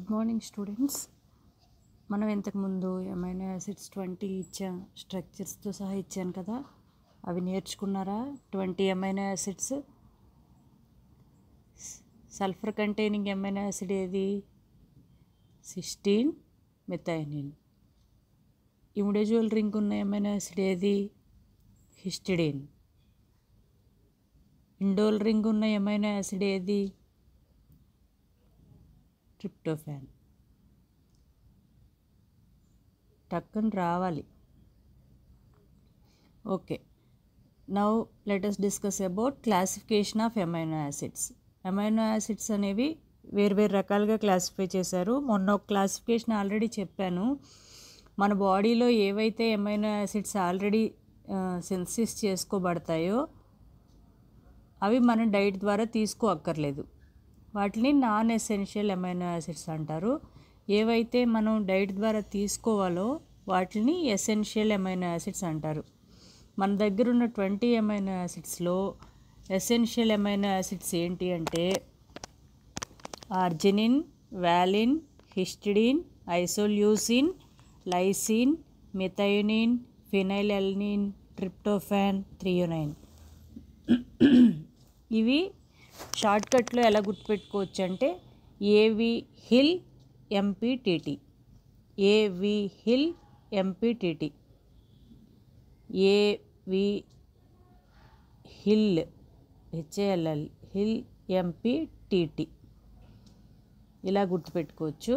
good morning students మనం ఇంతకుముందు ఏమైనా యాసిడ్స్ ట్వంటీ ఇచ్చా స్ట్రక్చర్స్తో సహా ఇచ్చాను కదా అవి నేర్చుకున్నారా twenty amino acids sulphur containing amino acid ఏది సిక్స్టీన్ మెథైనిన్ ఇమిడేజువల్ రింగ్ ఉన్న ఏమైనా యాసిడ్ ఏది హిస్టిడిన్ ఇండోల్ రింగ్ ఉన్న ఏమైనా యాసిడ్ ఏది ట్రిప్టోఫాన్ టక్కన్ రావాలి okay now let us discuss about classification of amino acids amino acids అనేవి వేరు రకాలుగా క్లాసిఫై చేశారు మొన్న ఒక క్లాసిఫికేషన్ ఆల్రెడీ చెప్పాను మన బాడీలో ఏవైతే ఎమైనో యాసిడ్స్ ఆల్రెడీ సెన్సిస్ చేసుకోబడతాయో అవి మనం డైట్ ద్వారా తీసుకో అక్కర్లేదు వాటిని నాన్ ఎసెన్షియల్ ఎమైనో యాసిడ్స్ అంటారు ఏవైతే మనం డైట్ ద్వారా తీసుకోవాలో వాటిని ఎసెన్షియల్ ఎమైనో యాసిడ్స్ అంటారు మన దగ్గర ఉన్న ట్వంటీ ఎమైనో యాసిడ్స్లో ఎసెన్షియల్ ఎమైనో యాసిడ్స్ ఏంటి అంటే arginine valine histidine isoleucine lysine methionine phenylalanine tryptophan threonine ఇవి షార్ట్కట్లో ఎలా గుర్తుపెట్టుకోవచ్చు అంటే ఏవి హిల్ ఎంపీటీటీ ఏవి హిల్ ఎంపీటీటీ ఏవి హిల్ హెచ్ఏఎల్ఎల్ హిల్ ఎంపీటీటీ ఇలా గుర్తుపెట్టుకోవచ్చు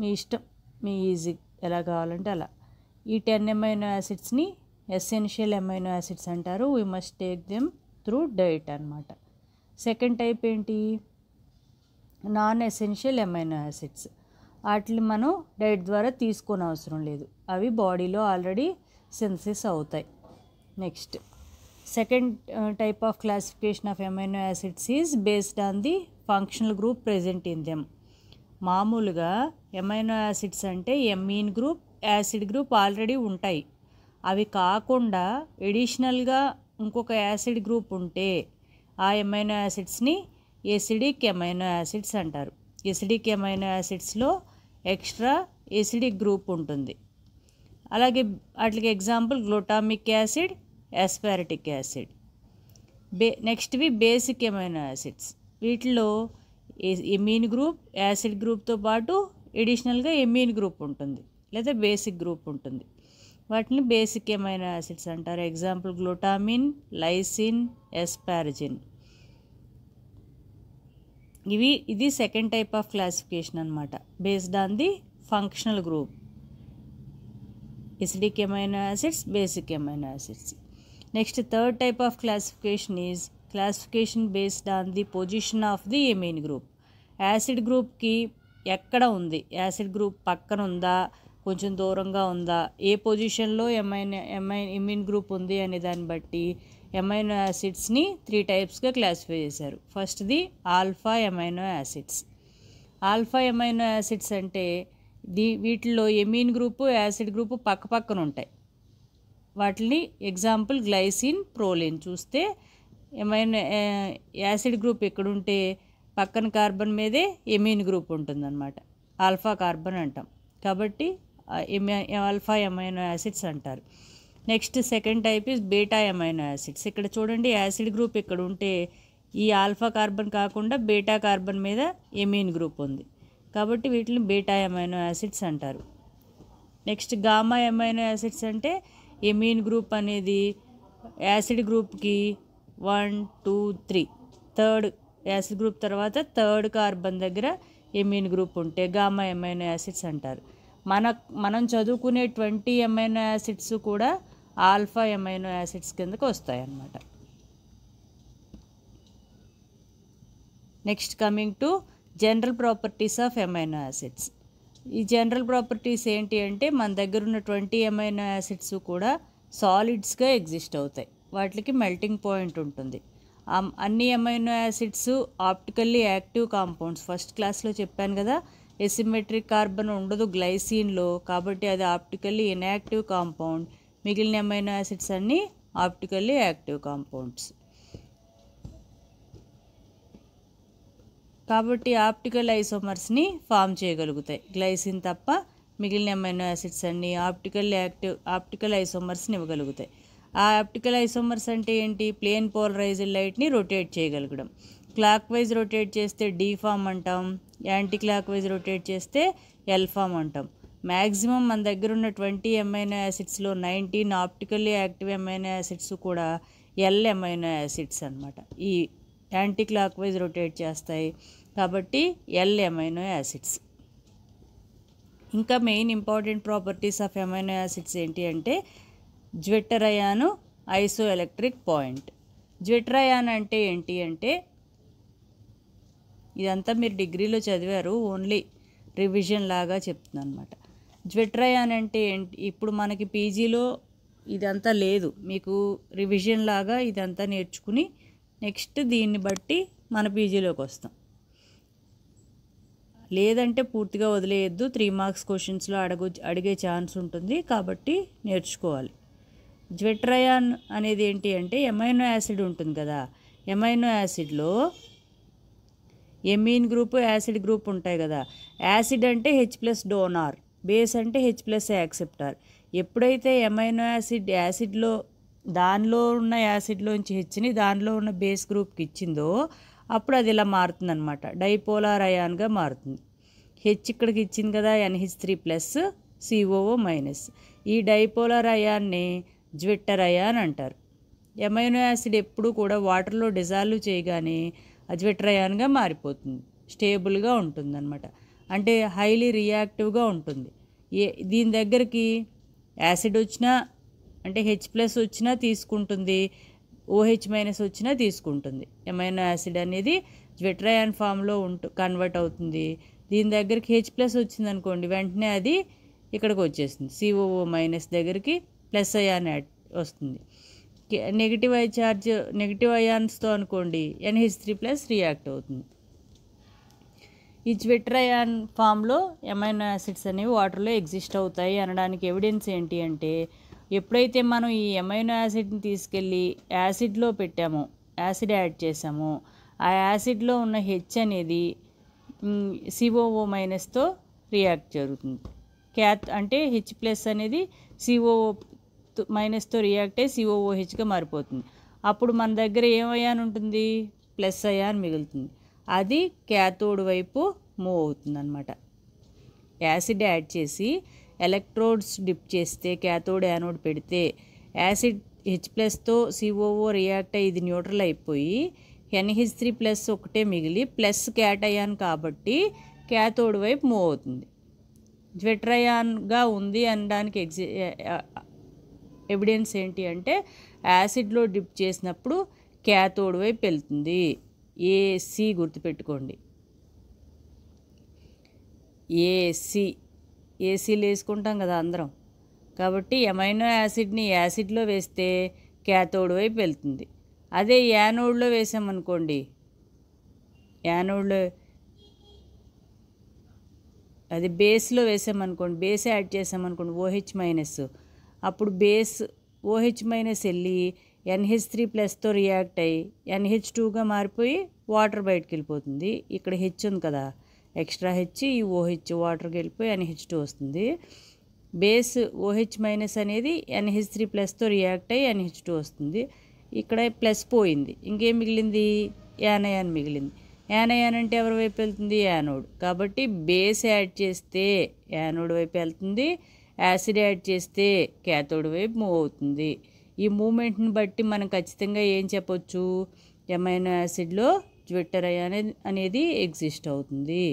మీ ఇష్టం మీ ఈజీ ఎలా కావాలంటే అలా ఈ టెన్ ఎమైనో యాసిడ్స్ని ఎసెన్షియల్ ఎమైనో యాసిడ్స్ అంటారు we must take them through diet అనమాట సెకండ్ టైప్ ఏంటి నాన్ ఎసెన్షియల్ ఎమైనో యాసిడ్స్ వాటిని మనం డైట్ ద్వారా తీసుకోని అవసరం లేదు అవి బాడీలో ఆల్రెడీ సెన్సెస్ అవుతాయి next second type of classification of amino acids is based on the functional group present in them మామూలుగా ఎమైనో యాసిడ్స్ అంటే amine group acid group already ఉంటాయి అవి కాకుండా ఎడిషనల్గా ఇంకొక యాసిడ్ గ్రూప్ ఉంటే ఆ ఎమైనో యాసిడ్స్ని ఎసిడిక్ ఎమైనో యాసిడ్స్ అంటారు ఎసిడిక్ ఎమైనో యాసిడ్స్లో ఎక్స్ట్రా ఎసిడిక్ గ్రూప్ ఉంటుంది అలాగే వాటికి example glutamic acid aspartic acid బే నెక్స్ట్వి బేసిక్ ఎమైనో యాసిడ్స్ వీటిలో ఎమీన్ గ్రూప్ యాసిడ్ గ్రూప్తో పాటు ఎడిషనల్గా ఎమీన్ గ్రూప్ ఉంటుంది లేదా బేసిక్ గ్రూప్ ఉంటుంది వాటిని బేసిక్ ఎమైనో యాసిడ్స్ అంటారు ఎగ్జాంపుల్ గ్లూటామిన్ లైసిన్ ఎస్పారజిన్ ఇవి ఇది సెకండ్ టైప్ ఆఫ్ క్లాసిఫికేషన్ అనమాట based on the functional group acidic amino acids basic amino acids next third type of classification is classification based on the position of the amine group acid గ్రూప్కి ఎక్కడ ఉంది acid group పక్కన ఉందా కొంచెం దూరంగా ఉందా ఏ పొజిషన్లో ఎమైన్ ఎమైన్ ఇమ్యూన్ గ్రూప్ ఉంది అనే దాన్ని బట్టి ఎమైనో యాసిడ్స్ని త్రీ టైప్స్గా క్లాసిఫై చేశారు ఫస్ట్ది alpha amino acids alpha amino acids అంటే దీ వీటిలో ఎమీన్ గ్రూపు యాసిడ్ గ్రూపు పక్క పక్కన ఉంటాయి వాటిని ఎగ్జాంపుల్ గ్లైసిన్ ప్రోలిన్ చూస్తే ఎమైనో యాసిడ్ గ్రూప్ ఎక్కడుంటే పక్కన కార్బన్ మీదే ఎమీన్ గ్రూప్ ఉంటుందన్నమాట ఆల్ఫా కార్బన్ అంటాం కాబట్టి ఆల్ఫా ఎమైనో యాసిడ్స్ అంటారు next second type is beta amino acids ఇక్కడ చూడండి యాసిడ్ గ్రూప్ ఇక్కడ ఉంటే ఈ ఆల్ఫా కార్బన్ కాకుండా బీటా కార్బన్ మీద ఎమీన్ గ్రూప్ ఉంది కాబట్టి వీటిని బీటా ఎమైనో యాసిడ్స్ అంటారు నెక్స్ట్ గామా ఎమైనో యాసిడ్స్ అంటే ఎమీన్ గ్రూప్ అనేది యాసిడ్ గ్రూప్కి one two three third acid group తర్వాత థర్డ్ కార్బన్ దగ్గర ఎమీన్ గ్రూప్ ఉంటే గామా ఎమైనో యాసిడ్స్ అంటారు మన మనం చదువుకునే ట్వంటీ ఎమైనో యాసిడ్స్ కూడా ఆల్ఫా ఎమైనో యాసిడ్స్ కిందకు వస్తాయన్నమాట next coming to general properties of amino acids ఈ జనరల్ ప్రాపర్టీస్ ఏంటి అంటే మన దగ్గర ఉన్న ట్వంటీ ఎమైనో యాసిడ్స్ కూడా సాలిడ్స్గా ఎగ్జిస్ట్ అవుతాయి వాటికి మెల్టింగ్ పాయింట్ ఉంటుంది అన్ని amino acids optically active compounds first క్లాస్లో చెప్పాను కదా ఎసిమెట్రిక్ కార్బన్ ఉండదు గ్లైసిన్లో కాబట్టి అది ఆప్టికల్లీ ఇన్యాక్టివ్ కాంపౌండ్ మిగిలిన ఎమైనో యాసిడ్స్ అన్నీ ఆప్టికల్లీ యాక్టివ్ కాంపౌండ్స్ కాబట్టి ఆప్టికల్ ఐసోమర్స్ని ఫామ్ చేయగలుగుతాయి గ్లైసిన్ తప్ప మిగిలిన ఎమైనో యాసిడ్స్ అన్నీ ఆప్టికల్ యాక్టివ్ ఆప్టికల్ ఐసోమర్స్ని ఇవ్వగలుగుతాయి ఆ ఆప్టికల్ ఐసోమర్స్ అంటే ఏంటి ప్లేన్ పోలరైజ్డ్ లైట్ని రొటేట్ చేయగలగడం క్లాక్ వైజ్ రొటేట్ చేస్తే డీ ఫామ్ అంటాం యాంటీ క్లాక్ వైజ్ రొటేట్ చేస్తే ఎల్ ఫామ్ అంటాం మ్యాక్సిమం మన దగ్గర ఉన్న ట్వంటీ ఎమైనో యాసిడ్స్లో nineteen optically active amino acids కూడా ఎల్ యాసిడ్స్ అనమాట ఈ యాంటీ క్లాక్ వైజ్ రొటేట్ చేస్తాయి కాబట్టి ఎల్ ఎమైనో యాసిడ్స్ ఇంకా main important properties of amino acids ఏంటి అంటే జ్వెట్టరయాను ఐసో ఎలక్ట్రిక్ పాయింట్ జ్వెట్రయాన్ అంటే ఏంటి అంటే ఇదంతా మీరు డిగ్రీలో చదివారు ఓన్లీ రివిజన్ లాగా చెప్తుంది అనమాట జ్వెట్రై అని అంటే ఇప్పుడు మనకి పీజీలో ఇదంతా లేదు మీకు రివిజన్ లాగా ఇదంతా నేర్చుకుని నెక్స్ట్ దీన్ని బట్టి మన పీజీలోకి వస్తాం లేదంటే పూర్తిగా వదిలేయద్దు త్రీ మార్క్స్ క్వశ్చన్స్లో అడగ అడిగే ఛాన్స్ ఉంటుంది కాబట్టి నేర్చుకోవాలి జ్వెట్రయాన్ అనేది ఏంటి అంటే ఎమైనో యాసిడ్ ఉంటుంది కదా ఎమైనో యాసిడ్లో ఎమీన్ గ్రూప్ యాసిడ్ గ్రూప్ ఉంటాయి కదా యాసిడ్ అంటే హెచ్ ప్లస్ డోనార్ బేస్ అంటే హెచ్ ప్లస్ యాక్సెప్టార్ ఎప్పుడైతే ఎమైనో యాసిడ్ యాసిడ్లో దానిలో ఉన్న యాసిడ్లోంచి హెచ్ని దానిలో ఉన్న బేస్ గ్రూప్కి ఇచ్చిందో అప్పుడు అది ఇలా మారుతుందనమాట డైపోలార్ అయాన్గా మారుతుంది హెచ్ ఇక్కడికి ఇచ్చింది కదా NH three plus COO minus ఈ డైపోలార్ అయాన్ని జ్విట్టర్ అయాన్ అంటారు ఎమైనో యాసిడ్ ఎప్పుడూ కూడా వాటర్లో డిజాల్వ్ చేయగానే అజ్విట్రయాన్గా మారిపోతుంది స్టేబుల్గా ఉంటుందన్నమాట అంటే హైలీ రియాక్టివ్గా ఉంటుంది ఏ దీని దగ్గరికి యాసిడ్ వచ్చినా అంటే హెచ్ ప్లస్ వచ్చినా తీసుకుంటుంది ఓహెచ్ మైనస్ వచ్చినా తీసుకుంటుంది ఎమైనో యాసిడ్ అనేది జ్వెట్రయాన్ ఫామ్లో ఉంటు కన్వర్ట్ అవుతుంది దీని దగ్గరికి హెచ్ ప్లస్ వచ్చింది అనుకోండి వెంటనే అది ఇక్కడికి వచ్చేస్తుంది సిఓఓ మైనస్ దగ్గరికి ప్లస్ అయాన్ వస్తుంది నెగిటివ్ ఐ చార్జ్ నెగిటివ్ అయాన్స్తో అనుకోండి ఎన్హెచ్ త్రీ ప్లస్ రియాక్ట్ అవుతుంది ఈ జ్విట్రయాన్ ఫామ్లో ఎమైనో యాసిడ్స్ అనేవి వాటర్లో ఎగ్జిస్ట్ అవుతాయి అనడానికి ఎవిడెన్స్ ఏంటి అంటే ఎప్పుడైతే మనం ఈ ఎమైనో యాసిడ్ని తీసుకెళ్ళి యాసిడ్లో పెట్టామో యాసిడ్ యాడ్ చేసామో ఆ యాసిడ్లో ఉన్న హెచ్ అనేది సిఓఓ మైనస్తో రియాక్ట్ జరుగుతుంది క్యాత్ అంటే హెచ్ ప్లస్ అనేది సిఓఓ మైనస్తో రియాక్ట్ అయ్యి సిఓఓహెచ్గా మారిపోతుంది అప్పుడు మన దగ్గర ఏమయాన్ ఉంటుంది ప్లస్ అయాన్ మిగులుతుంది అది క్యాథోడ్ వైపు మూవ్ అవుతుంది అనమాట యాసిడ్ యాడ్ చేసి ఎలక్ట్రోడ్స్ డిప్ చేస్తే క్యాథోడ్ యానోడ్ పెడితే యాసిడ్ హెచ్ ప్లస్తో సిఓఓ రియాక్ట్ అయ్యి ఇది న్యూట్రల్ అయిపోయి ఎన్హెచ్ త్రీ ప్లస్ ఒకటే మిగిలి ప్లస్ క్యాట్ కాబట్టి క్యాథోడ్ వైపు మూవ్ అవుతుంది జ్వెట్రయాన్గా ఉంది అనడానికి ఎగ్జి ఎవిడెన్స్ ఏంటి అంటే యాసిడ్లో డిప్ చేసినప్పుడు క్యాథోడ్ వైపు వెళ్తుంది ఏసి గుర్తుపెట్టుకోండి ఏసి ఏసీలు వేసుకుంటాం కదా అందరం కాబట్టి ఎమైనో యాసిడ్ని యాసిడ్లో వేస్తే క్యాథోడ్ వైపు వెళ్తుంది అదే యానోడ్లో వేసామనుకోండి యానోడ్లో అది బేస్లో వేసామనుకోండి బేస్ యాడ్ చేసామనుకోండి ఓహెచ్ మైనస్ అప్పుడు బేస్ ఓహెచ్ మైనస్ వెళ్ళి ఎన్హెచ్ త్రీ ప్లస్తో రియాక్ట్ అయ్యి ఎన్హెచ్ టూగా మారిపోయి వాటర్ బయటకు వెళ్ళిపోతుంది ఇక్కడ హెచ్ ఉంది కదా ఎక్స్ట్రా హెచ్ ఈ ఓహెచ్ వాటర్కి వెళ్ళిపోయి ఎన్హెచ్ టూ వస్తుంది బేస్ ఓహెచ్ మైనస్ అనేది ఎన్హెచ్ త్రీ ప్లస్తో రియాక్ట్ అయ్యి ఎన్హెచ్ టూ వస్తుంది ఇక్కడ ప్లస్ పోయింది ఇంకేం మిగిలింది యానయాన్ మిగిలింది యానయాన్ అంటే ఎవరి వైపు వెళ్తుంది యానోడ్ కాబట్టి బేస్ యాడ్ చేస్తే యానోడ్ వైపు వెళ్తుంది యాసిడ్ యాడ్ చేస్తే క్యాథోడ్ వైపు మూవ్ అవుతుంది ఈ మూమెంట్ని బట్టి మనం ఖచ్చితంగా ఏం చెప్పొచ్చు ఎమైనో యాసిడ్లో జ్విట్టర్ అనే అనేది ఎగ్జిస్ట్ అవుతుంది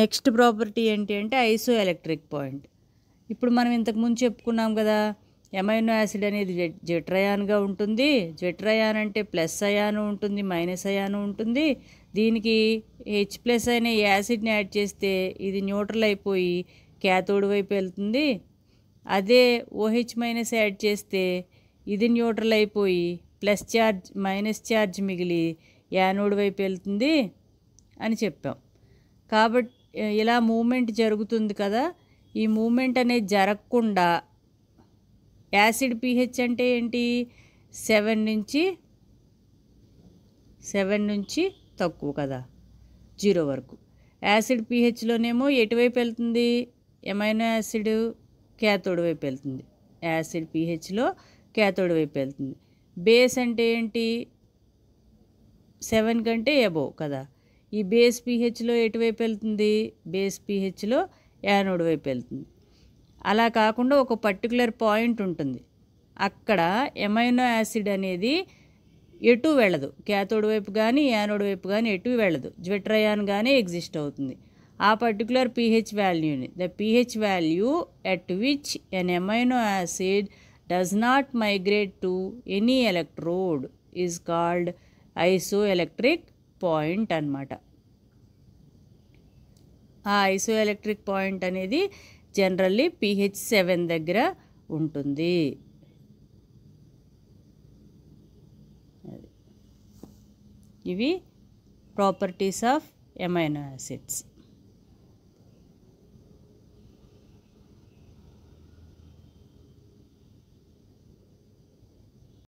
నెక్స్ట్ ప్రాపర్టీ ఏంటి అంటే ఐసో ఎలక్ట్రిక్ పాయింట్ ఇప్పుడు మనం ఇంతకుముందు చెప్పుకున్నాం కదా ఎమైనో యాసిడ్ అనేది జెట్రయాన్గా ఉంటుంది జెట్రయాన్ అంటే ప్లస్ అయాను ఉంటుంది మైనస్ అయాను ఉంటుంది దీనికి హెచ్ ప్లస్ అనే యాసిడ్ని యాడ్ చేస్తే ఇది న్యూట్రల్ అయిపోయి క్యాథోడ్ వైపు వెళ్తుంది అదే ఓహెచ్ మైనస్ యాడ్ చేస్తే ఇది న్యూట్రల్ అయిపోయి ప్లస్ ఛార్జ్ మైనస్ ఛార్జ్ మిగిలి యానోడ్ వైపు వెళ్తుంది అని చెప్పాం కాబట్టి ఇలా మూమెంట్ జరుగుతుంది కదా ఈ మూమెంట్ అనేది జరగకుండా యాసిడ్ పీహెచ్ అంటే ఏంటి సెవెన్ నుంచి సెవెన్ నుంచి తక్కువ కదా జీరో వరకు యాసిడ్ పీహెచ్లోనేమో ఎటువైపు వెళ్తుంది ఎమైనో యాసిడ్ క్యాథోడ్ వైపు వెళ్తుంది యాసిడ్ పీహెచ్లో క్యాథోడ్ వైపు వెళ్తుంది బేస్ అంటే ఏంటి సెవెన్ కంటే ఎబోవ్ కదా ఈ బేస్ పీహెచ్లో ఎటువైపు వెళ్తుంది బేస్ పీహెచ్లో యానోడ్ వైపు వెళ్తుంది అలా కాకుండా ఒక పర్టికులర్ పాయింట్ ఉంటుంది అక్కడ ఎమైనో యాసిడ్ అనేది ఎటు వెళ్ళదు క్యాథోడ్ వైపు కానీ యానోడ్ వైపు కానీ ఎటు వెళ్ళదు జ్వెట్రయాన్ కానీ ఎగ్జిస్ట్ అవుతుంది ఆ పర్టికులర్ పీహెచ్ వాల్యూని the pH value at which an amino acid does not migrate to any electrode is called isoelectric point అనమాట ఆ ఐసో ఎలక్ట్రిక్ పాయింట్ అనేది జనరల్లీ పీహెచ్ సెవెన్ దగ్గర ఉంటుంది ఇవి ప్రాపర్టీస్ ఆఫ్ ఎమైనో యాసిడ్స్